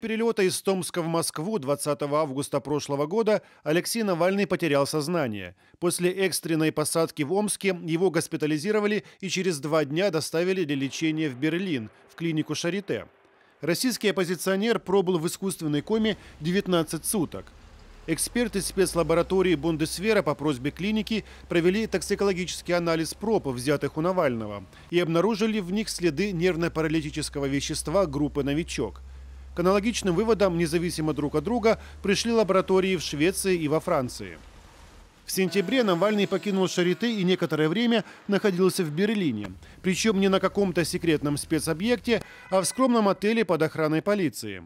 перелета из Томска в Москву 20 августа прошлого года Алексей Навальный потерял сознание. После экстренной посадки в Омске его госпитализировали и через два дня доставили для лечения в Берлин, в клинику Шарите. Российский оппозиционер пробыл в искусственной коме 19 суток. Эксперты спецлаборатории Бундесвера по просьбе клиники провели токсикологический анализ проб, взятых у Навального, и обнаружили в них следы нервно-паралитического вещества группы «Новичок». К аналогичным выводам, независимо друг от друга, пришли лаборатории в Швеции и во Франции. В сентябре Навальный покинул Шариты и некоторое время находился в Берлине. Причем не на каком-то секретном спецобъекте, а в скромном отеле под охраной полиции.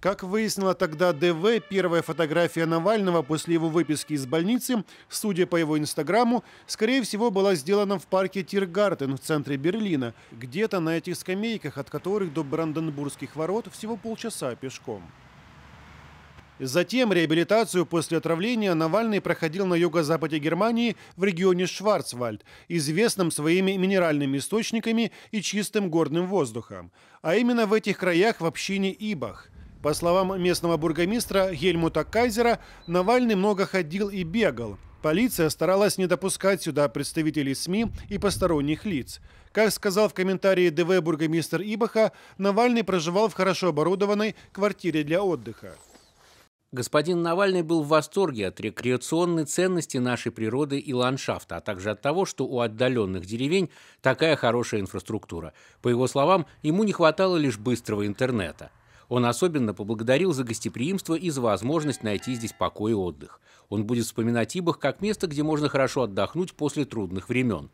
Как выяснила тогда ДВ, первая фотография Навального после его выписки из больницы, судя по его инстаграму, скорее всего была сделана в парке Тиргартен в центре Берлина, где-то на этих скамейках, от которых до Бранденбургских ворот всего полчаса пешком. Затем реабилитацию после отравления Навальный проходил на юго-западе Германии в регионе Шварцвальд, известном своими минеральными источниками и чистым горным воздухом. А именно в этих краях в общине Ибах. По словам местного бургомистра Гельмута Кайзера, Навальный много ходил и бегал. Полиция старалась не допускать сюда представителей СМИ и посторонних лиц. Как сказал в комментарии ДВ бургомистр Ибаха, Навальный проживал в хорошо оборудованной квартире для отдыха. Господин Навальный был в восторге от рекреационной ценности нашей природы и ландшафта, а также от того, что у отдаленных деревень такая хорошая инфраструктура. По его словам, ему не хватало лишь быстрого интернета – он особенно поблагодарил за гостеприимство и за возможность найти здесь покой и отдых. Он будет вспоминать Ибах как место, где можно хорошо отдохнуть после трудных времен.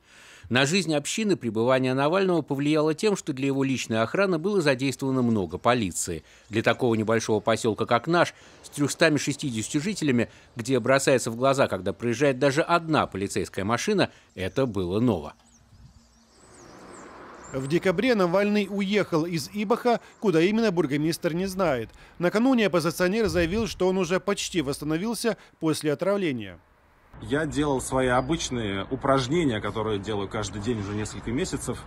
На жизнь общины пребывание Навального повлияло тем, что для его личной охраны было задействовано много полиции. Для такого небольшого поселка, как наш, с 360 жителями, где бросается в глаза, когда проезжает даже одна полицейская машина, это было ново. В декабре Навальный уехал из Ибаха, куда именно бургомистр не знает. Накануне оппозиционер заявил, что он уже почти восстановился после отравления. Я делал свои обычные упражнения, которые делаю каждый день уже несколько месяцев,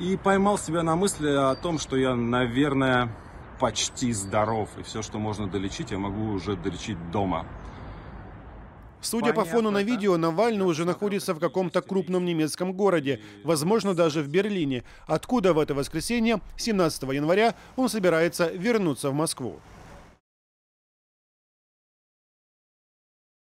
и поймал себя на мысли о том, что я, наверное, почти здоров, и все, что можно долечить, я могу уже долечить дома. Судя по фону на видео, Навальный уже находится в каком-то крупном немецком городе, возможно, даже в Берлине, откуда в это воскресенье, 17 января, он собирается вернуться в Москву.